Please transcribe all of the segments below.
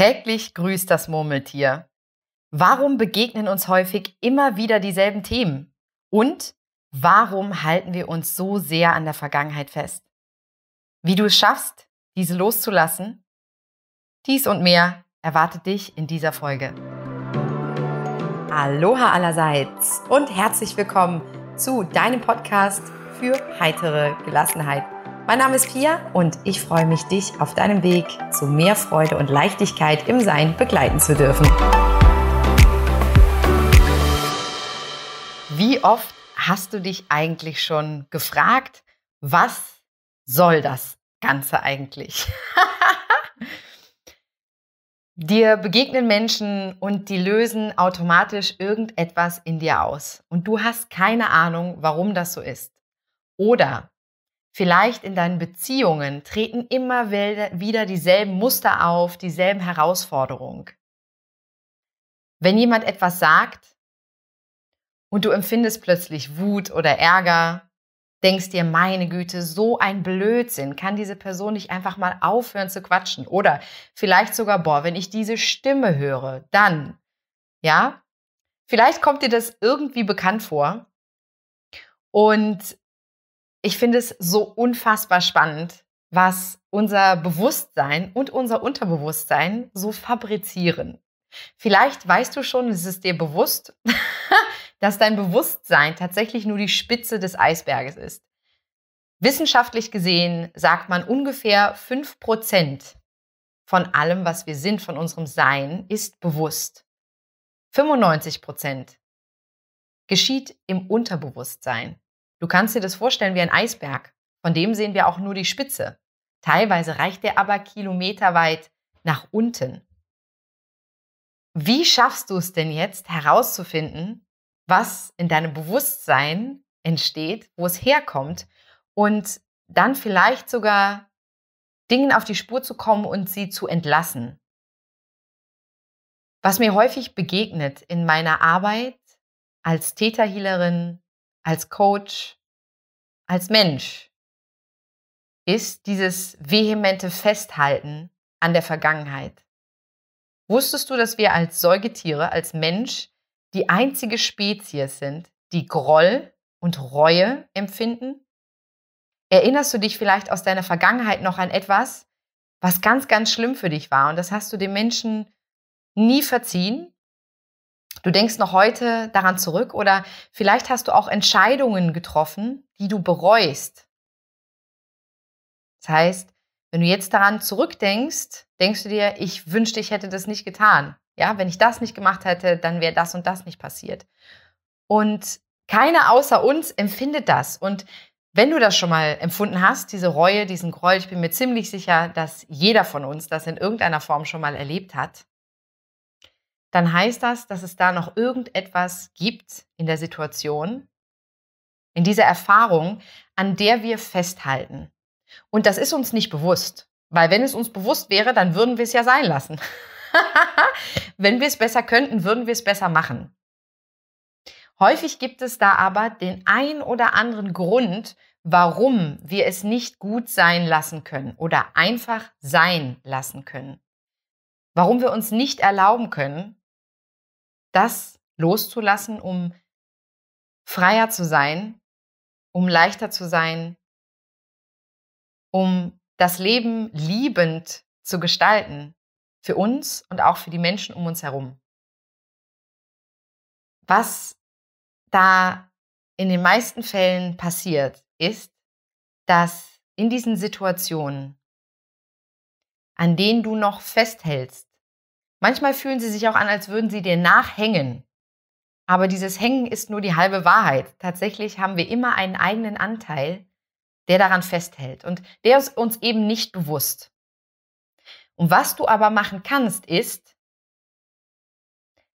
Täglich grüßt das Murmeltier. Warum begegnen uns häufig immer wieder dieselben Themen? Und warum halten wir uns so sehr an der Vergangenheit fest? Wie du es schaffst, diese loszulassen? Dies und mehr erwartet dich in dieser Folge. Aloha allerseits und herzlich willkommen zu deinem Podcast für heitere Gelassenheit mein Name ist Pia und ich freue mich, dich auf deinem Weg zu mehr Freude und Leichtigkeit im Sein begleiten zu dürfen. Wie oft hast du dich eigentlich schon gefragt, was soll das Ganze eigentlich? Dir begegnen Menschen und die lösen automatisch irgendetwas in dir aus. Und du hast keine Ahnung, warum das so ist. Oder Vielleicht in deinen Beziehungen treten immer wieder dieselben Muster auf, dieselben Herausforderungen. Wenn jemand etwas sagt und du empfindest plötzlich Wut oder Ärger, denkst dir, meine Güte, so ein Blödsinn, kann diese Person nicht einfach mal aufhören zu quatschen? Oder vielleicht sogar, boah, wenn ich diese Stimme höre, dann, ja, vielleicht kommt dir das irgendwie bekannt vor und ich finde es so unfassbar spannend, was unser Bewusstsein und unser Unterbewusstsein so fabrizieren. Vielleicht weißt du schon, es ist dir bewusst, dass dein Bewusstsein tatsächlich nur die Spitze des Eisberges ist. Wissenschaftlich gesehen sagt man ungefähr 5% von allem, was wir sind, von unserem Sein, ist bewusst. 95% geschieht im Unterbewusstsein. Du kannst dir das vorstellen wie ein Eisberg. Von dem sehen wir auch nur die Spitze. Teilweise reicht der aber kilometerweit nach unten. Wie schaffst du es denn jetzt herauszufinden, was in deinem Bewusstsein entsteht, wo es herkommt und dann vielleicht sogar Dingen auf die Spur zu kommen und sie zu entlassen? Was mir häufig begegnet in meiner Arbeit als Täterhealerin, als Coach, als Mensch, ist dieses vehemente Festhalten an der Vergangenheit. Wusstest du, dass wir als Säugetiere, als Mensch, die einzige Spezies sind, die Groll und Reue empfinden? Erinnerst du dich vielleicht aus deiner Vergangenheit noch an etwas, was ganz, ganz schlimm für dich war und das hast du dem Menschen nie verziehen Du denkst noch heute daran zurück oder vielleicht hast du auch Entscheidungen getroffen, die du bereust. Das heißt, wenn du jetzt daran zurückdenkst, denkst du dir, ich wünschte, ich hätte das nicht getan. Ja, wenn ich das nicht gemacht hätte, dann wäre das und das nicht passiert. Und keiner außer uns empfindet das. Und wenn du das schon mal empfunden hast, diese Reue, diesen Groll, ich bin mir ziemlich sicher, dass jeder von uns das in irgendeiner Form schon mal erlebt hat, dann heißt das, dass es da noch irgendetwas gibt in der Situation, in dieser Erfahrung, an der wir festhalten. Und das ist uns nicht bewusst, weil wenn es uns bewusst wäre, dann würden wir es ja sein lassen. wenn wir es besser könnten, würden wir es besser machen. Häufig gibt es da aber den ein oder anderen Grund, warum wir es nicht gut sein lassen können oder einfach sein lassen können. Warum wir uns nicht erlauben können, das loszulassen, um freier zu sein, um leichter zu sein, um das Leben liebend zu gestalten, für uns und auch für die Menschen um uns herum. Was da in den meisten Fällen passiert, ist, dass in diesen Situationen, an denen du noch festhältst, Manchmal fühlen sie sich auch an, als würden sie dir nachhängen. Aber dieses Hängen ist nur die halbe Wahrheit. Tatsächlich haben wir immer einen eigenen Anteil, der daran festhält und der ist uns eben nicht bewusst. Und was du aber machen kannst, ist,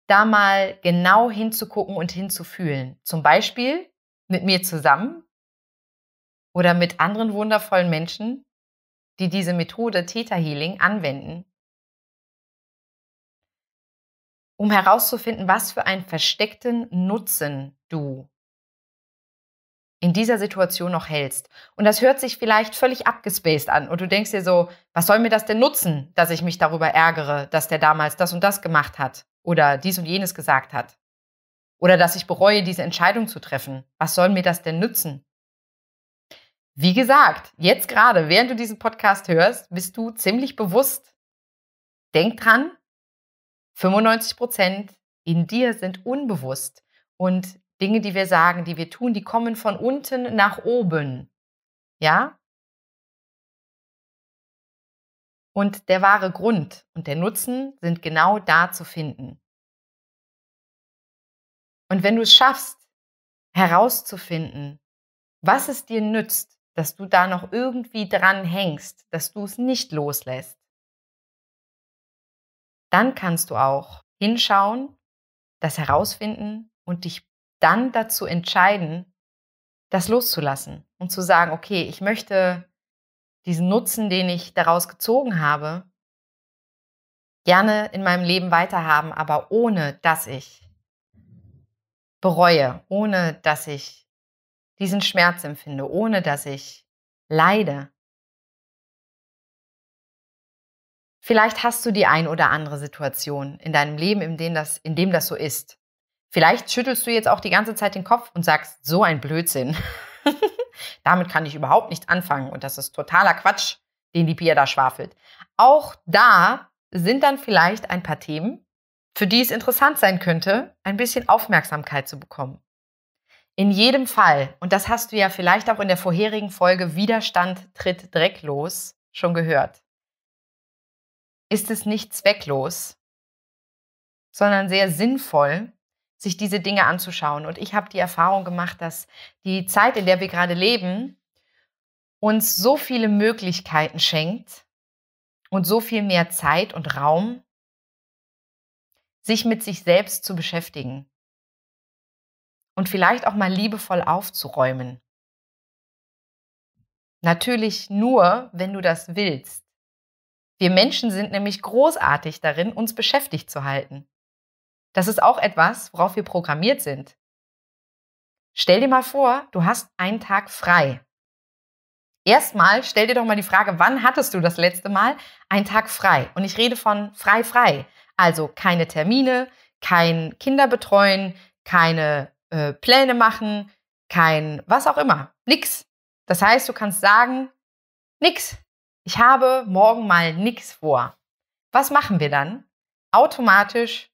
da mal genau hinzugucken und hinzufühlen. Zum Beispiel mit mir zusammen oder mit anderen wundervollen Menschen, die diese Methode Theta Healing anwenden um herauszufinden, was für einen versteckten Nutzen du in dieser Situation noch hältst. Und das hört sich vielleicht völlig abgespaced an und du denkst dir so, was soll mir das denn nutzen, dass ich mich darüber ärgere, dass der damals das und das gemacht hat oder dies und jenes gesagt hat oder dass ich bereue, diese Entscheidung zu treffen. Was soll mir das denn nützen? Wie gesagt, jetzt gerade, während du diesen Podcast hörst, bist du ziemlich bewusst. Denk dran, 95 Prozent in dir sind unbewusst und Dinge, die wir sagen, die wir tun, die kommen von unten nach oben. Ja? Und der wahre Grund und der Nutzen sind genau da zu finden. Und wenn du es schaffst, herauszufinden, was es dir nützt, dass du da noch irgendwie dran hängst, dass du es nicht loslässt, dann kannst du auch hinschauen, das herausfinden und dich dann dazu entscheiden, das loszulassen und zu sagen, okay, ich möchte diesen Nutzen, den ich daraus gezogen habe, gerne in meinem Leben weiterhaben, aber ohne dass ich bereue, ohne dass ich diesen Schmerz empfinde, ohne dass ich leide. Vielleicht hast du die ein oder andere Situation in deinem Leben, in dem das, in dem das so ist. Vielleicht schüttelst du jetzt auch die ganze Zeit den Kopf und sagst, so ein Blödsinn. Damit kann ich überhaupt nicht anfangen und das ist totaler Quatsch, den die Bier da schwafelt. Auch da sind dann vielleicht ein paar Themen, für die es interessant sein könnte, ein bisschen Aufmerksamkeit zu bekommen. In jedem Fall, und das hast du ja vielleicht auch in der vorherigen Folge Widerstand tritt drecklos schon gehört, ist es nicht zwecklos, sondern sehr sinnvoll, sich diese Dinge anzuschauen. Und ich habe die Erfahrung gemacht, dass die Zeit, in der wir gerade leben, uns so viele Möglichkeiten schenkt und so viel mehr Zeit und Raum, sich mit sich selbst zu beschäftigen und vielleicht auch mal liebevoll aufzuräumen. Natürlich nur, wenn du das willst. Wir Menschen sind nämlich großartig darin, uns beschäftigt zu halten. Das ist auch etwas, worauf wir programmiert sind. Stell dir mal vor, du hast einen Tag frei. Erstmal stell dir doch mal die Frage, wann hattest du das letzte Mal einen Tag frei? Und ich rede von frei, frei. Also keine Termine, kein Kinderbetreuen, keine äh, Pläne machen, kein was auch immer. Nix. Das heißt, du kannst sagen, nix ich habe morgen mal nichts vor. Was machen wir dann? Automatisch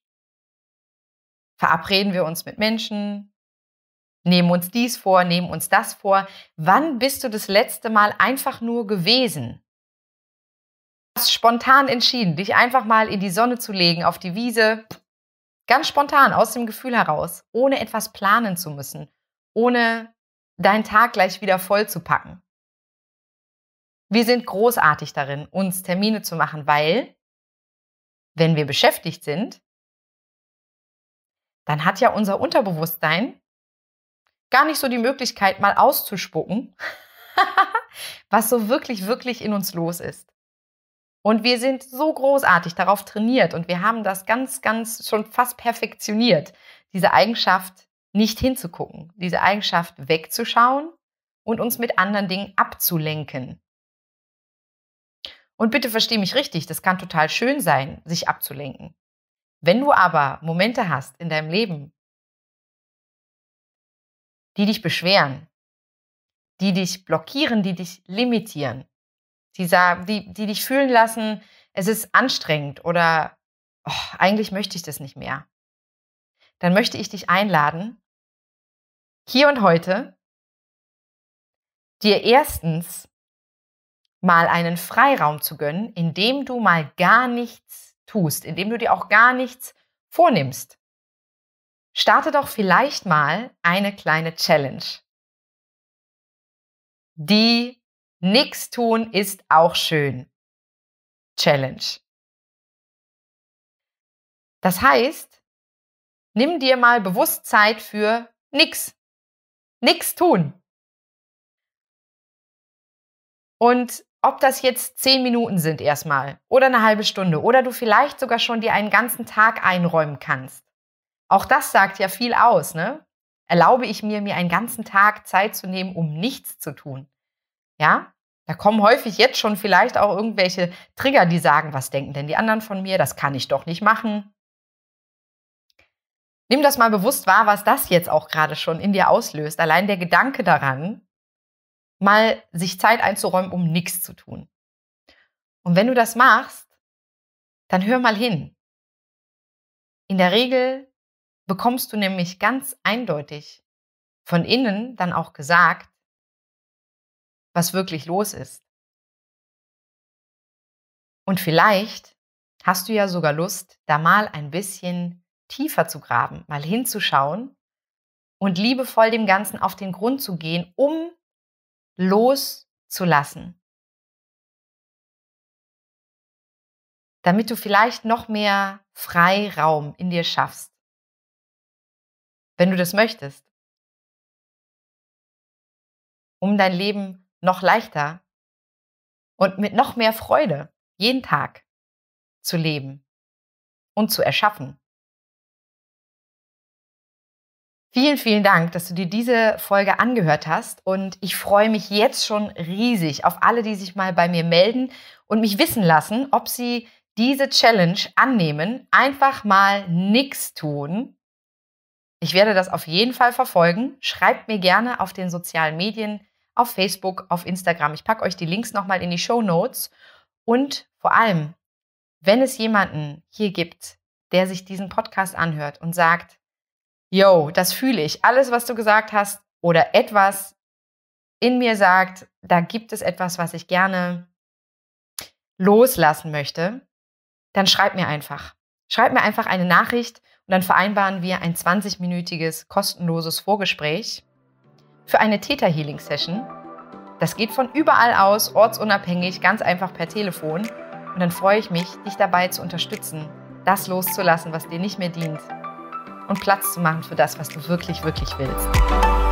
verabreden wir uns mit Menschen, nehmen uns dies vor, nehmen uns das vor. Wann bist du das letzte Mal einfach nur gewesen? Hast spontan entschieden, dich einfach mal in die Sonne zu legen, auf die Wiese, ganz spontan, aus dem Gefühl heraus, ohne etwas planen zu müssen, ohne deinen Tag gleich wieder vollzupacken. Wir sind großartig darin, uns Termine zu machen, weil wenn wir beschäftigt sind, dann hat ja unser Unterbewusstsein gar nicht so die Möglichkeit, mal auszuspucken, was so wirklich, wirklich in uns los ist. Und wir sind so großartig darauf trainiert und wir haben das ganz, ganz schon fast perfektioniert, diese Eigenschaft nicht hinzugucken, diese Eigenschaft wegzuschauen und uns mit anderen Dingen abzulenken. Und bitte versteh mich richtig, das kann total schön sein, sich abzulenken. Wenn du aber Momente hast in deinem Leben, die dich beschweren, die dich blockieren, die dich limitieren, die, die, die dich fühlen lassen, es ist anstrengend oder oh, eigentlich möchte ich das nicht mehr, dann möchte ich dich einladen, hier und heute dir erstens mal einen Freiraum zu gönnen, indem du mal gar nichts tust, indem du dir auch gar nichts vornimmst. Starte doch vielleicht mal eine kleine Challenge. Die Nix tun ist auch schön. Challenge. Das heißt, nimm dir mal bewusst Zeit für nix. Nix tun. Und ob das jetzt zehn Minuten sind erstmal oder eine halbe Stunde oder du vielleicht sogar schon dir einen ganzen Tag einräumen kannst. Auch das sagt ja viel aus, ne? Erlaube ich mir, mir einen ganzen Tag Zeit zu nehmen, um nichts zu tun? Ja? Da kommen häufig jetzt schon vielleicht auch irgendwelche Trigger, die sagen, was denken denn die anderen von mir? Das kann ich doch nicht machen. Nimm das mal bewusst wahr, was das jetzt auch gerade schon in dir auslöst. Allein der Gedanke daran, mal sich Zeit einzuräumen, um nichts zu tun. Und wenn du das machst, dann hör mal hin. In der Regel bekommst du nämlich ganz eindeutig von innen dann auch gesagt, was wirklich los ist. Und vielleicht hast du ja sogar Lust, da mal ein bisschen tiefer zu graben, mal hinzuschauen und liebevoll dem Ganzen auf den Grund zu gehen, um loszulassen. Damit du vielleicht noch mehr Freiraum in dir schaffst. Wenn du das möchtest. Um dein Leben noch leichter und mit noch mehr Freude jeden Tag zu leben und zu erschaffen. Vielen, vielen Dank, dass du dir diese Folge angehört hast und ich freue mich jetzt schon riesig auf alle, die sich mal bei mir melden und mich wissen lassen, ob sie diese Challenge annehmen, einfach mal nichts tun. Ich werde das auf jeden Fall verfolgen. Schreibt mir gerne auf den sozialen Medien, auf Facebook, auf Instagram. Ich packe euch die Links nochmal in die Show Notes. Und vor allem, wenn es jemanden hier gibt, der sich diesen Podcast anhört und sagt, yo, das fühle ich. Alles, was du gesagt hast oder etwas in mir sagt, da gibt es etwas, was ich gerne loslassen möchte, dann schreib mir einfach. Schreib mir einfach eine Nachricht und dann vereinbaren wir ein 20-minütiges kostenloses Vorgespräch für eine täter Healing Session. Das geht von überall aus, ortsunabhängig, ganz einfach per Telefon. Und dann freue ich mich, dich dabei zu unterstützen, das loszulassen, was dir nicht mehr dient und Platz zu machen für das, was du wirklich, wirklich willst.